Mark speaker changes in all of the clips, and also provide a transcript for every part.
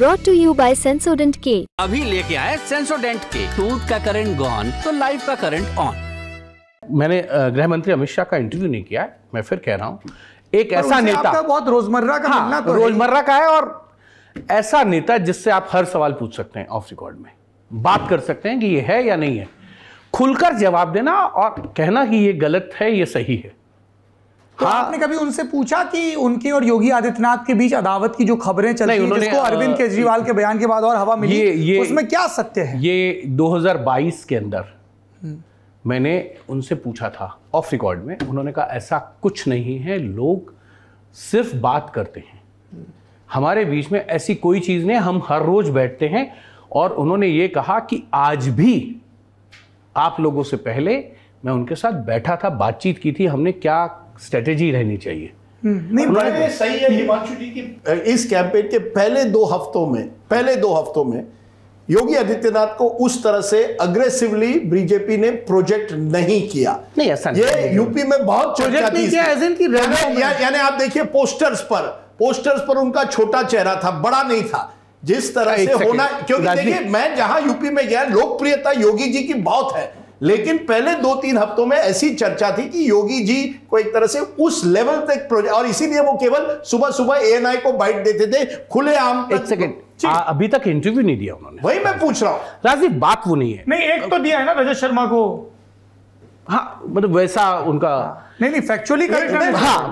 Speaker 1: Brought to you by Sensodyne के अभी लेके आए सेंसोडेंट के टूथ का करंट गॉन तो लाइफ का करंट ऑन मैंने गृह मंत्री अमित शाह का इंटरव्यू नहीं किया मैं फिर कह रहा हूँ एक ऐसा नेता बहुत रोजमर्रा का हाँ, तो रोजमर्रा का है और ऐसा नेता जिससे आप हर सवाल पूछ सकते हैं ऑफ रिकॉर्ड में बात कर सकते हैं कि ये है या नहीं है खुलकर जवाब देना और कहना कि ये गलत है ये सही है तो हाँ, आपने कभी उनसे पूछा कि उनके और योगी आदित्यनाथ के बीच अदावत की जो खबरें चल रही जिसको अरविंद केजरीवाल के बयान के बाद और हवा मिली ये, ये, उसमें क्या सत्य है ये 2022 के अंदर हम्म। मैंने उनसे पूछा था ऑफ रिकॉर्ड में उन्होंने कहा ऐसा कुछ नहीं है लोग सिर्फ बात करते हैं हमारे बीच में ऐसी कोई चीज़ नहीं हम हर रोज बैठते हैं और उन्होंने ये कहा कि आज भी आप लोगों से पहले मैं उनके साथ बैठा था बातचीत की थी हमने क्या स्ट्रेटेजी रहनी चाहिए हम्म, नहीं सही है हिमांशु जी की इस कैंपेन के पहले दो हफ्तों में पहले दो हफ्तों में योगी आदित्यनाथ को उस तरह से अग्रेसिवली बीजेपी ने प्रोजेक्ट नहीं किया नहीं ऐसा ये नहीं। यूपी में बहुत प्रोजेक्ट नहीं किया यानी या, या, आप देखिए पोस्टर्स पर पोस्टर्स पर उनका छोटा चेहरा था बड़ा नहीं था जिस तरह से होना क्योंकि देखिए मैं जहां यूपी में गया लोकप्रियता योगी जी की बहुत है लेकिन पहले दो तीन हफ्तों में ऐसी चर्चा थी कि योगी जी को एक तरह से उस लेवल तक प्रोजेक्ट और इसीलिए वो केवल सुबह सुबह एएनआई को बाइट देते थे खुले आम एक सेकंड अभी तक इंटरव्यू नहीं दिया उन्होंने वही मैं पूछ रहा हूं राजीव बात वो नहीं है नहीं एक तो दिया है ना रजत शर्मा को हाँ मतलब वैसा उनका नहीं नहीं फैक्चुअली करेक्ट हाँ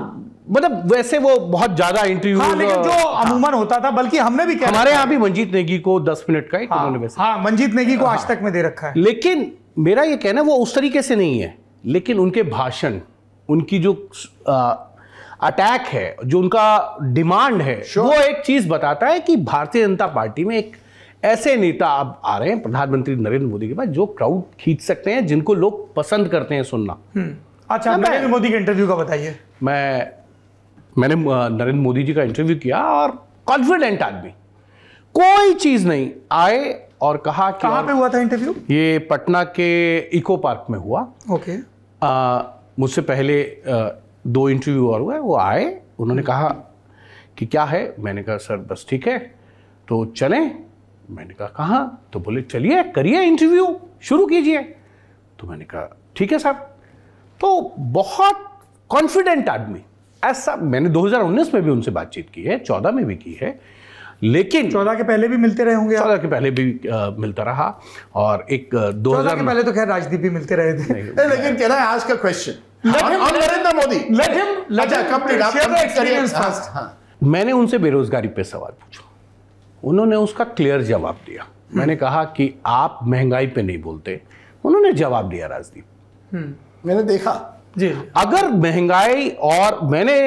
Speaker 1: मतलब वैसे वो बहुत ज्यादा इंटरव्यू हाँ, लेकिन जो हाँ। अमूमन हाँ, होता था बल्कि हमने भी हमारे यहाँ भी मंजीत नेगी को दस मिनट का एक हाँ, उन्होंने वैसे हाँ मंजीत नेगी को हाँ, आज हाँ। तक में दे रखा है लेकिन मेरा ये कहना वो उस तरीके से नहीं है लेकिन उनके भाषण उनकी जो अटैक है जो उनका डिमांड है sure. वो एक चीज बताता है कि भारतीय जनता पार्टी में एक ऐसे नेता अब आ रहे हैं प्रधानमंत्री नरेंद्र मोदी के पास जो क्राउड खींच सकते हैं जिनको लोग पसंद करते हैं सुनना हम्म। अच्छा नरेंद्र मोदी के इंटरव्यू का बताइए मैं मैंने नरेंद्र मोदी जी का इंटरव्यू किया और कॉन्फिडेंट आदमी कोई चीज नहीं आए और कहा कि कहाँ पे हुआ था इंटरव्यू ये पटना के इको पार्क में हुआ ओके मुझसे पहले आ, दो इंटरव्यू और हुए वो आए उन्होंने कहा कि क्या है मैंने कहा सर बस ठीक है तो चलें मैंने कहा कहाँ तो बोले चलिए करिए इंटरव्यू शुरू कीजिए तो मैंने कहा ठीक है सर तो बहुत कॉन्फिडेंट आदमी ऐसा मैंने 2019 में भी उनसे बातचीत की है 14 में भी की है लेकिन चौदह के पहले भी मिलते रहे होंगे चौदह के पहले भी आ, मिलता रहा और एक दो हजार पहले तो खैर राजदीप भी मिलते रहे थे लेकिन कह रहा है आज का question Narendra Modi let him अच्छा कंप्लीट हाँ, हाँ। मैंने उनसे बेरोजगारी पे सवाल पूछा उन्होंने उसका क्लियर जवाब दिया मैंने कहा कि आप महंगाई पे नहीं बोलते उन्होंने जवाब दिया राजदीप हम्म। मैंने देखा जी अगर महंगाई और मैंने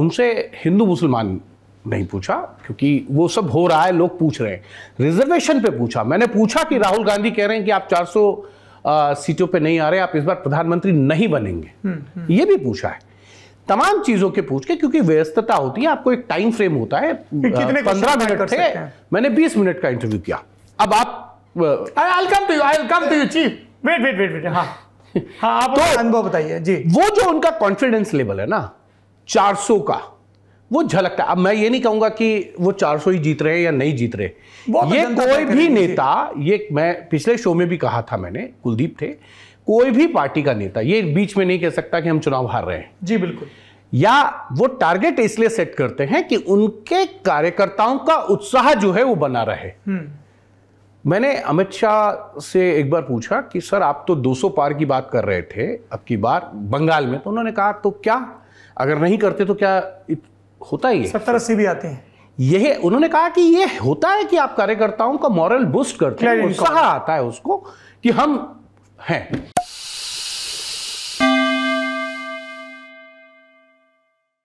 Speaker 1: उनसे हिंदू मुसलमान नहीं पूछा क्योंकि वो सब हो रहा है लोग पूछ रहे हैं रिजर्वेशन पे पूछा मैंने पूछा कि राहुल गांधी कह रहे हैं कि आप 400 सीटों पे नहीं आ रहे आप इस बार प्रधानमंत्री नहीं बनेंगे हुँ, हम्म, हुँ. हम्म। ये भी पूछा है तमाम चीजों के पूछ के क्योंकि व्यस्तता होती है आपको एक टाइम फ्रेम होता है पंद्रह मिनट थे मैंने बीस मिनट का इंटरव्यू किया अब आप I come to I come to you chief wait wait wait wait हाँ हाँ आप तो अनुभव बताइए जी वो जो उनका कॉन्फिडेंस लेवल है ना 400 का वो झलकता अब मैं ये नहीं कहूंगा कि वो 400 ही जीत रहे हैं या नहीं जीत रहे ये कोई भी नेता ये मैं पिछले शो में भी कहा था मैंने कुलदीप थे कोई भी पार्टी का नेता ये बीच में नहीं कह सकता कि हम चुनाव हार रहे हैं जी बिल्कुल या वो टारगेट इसलिए सेट करते हैं कि उनके कार्यकर्ताओं का उत्साह जो है वो बना रहे हम्म। मैंने अमित शाह से एक बार पूछा कि सर आप तो 200 पार की बात कर रहे थे अब की बार बंगाल में तो उन्होंने कहा तो क्या अगर नहीं करते तो क्या होता ही है सत्तर अस्सी भी आते हैं यह उन्होंने कहा कि यह होता है कि आप कार्यकर्ताओं का मॉरल बूस्ट करते हैं उत्साह आता है उसको कि हम हैं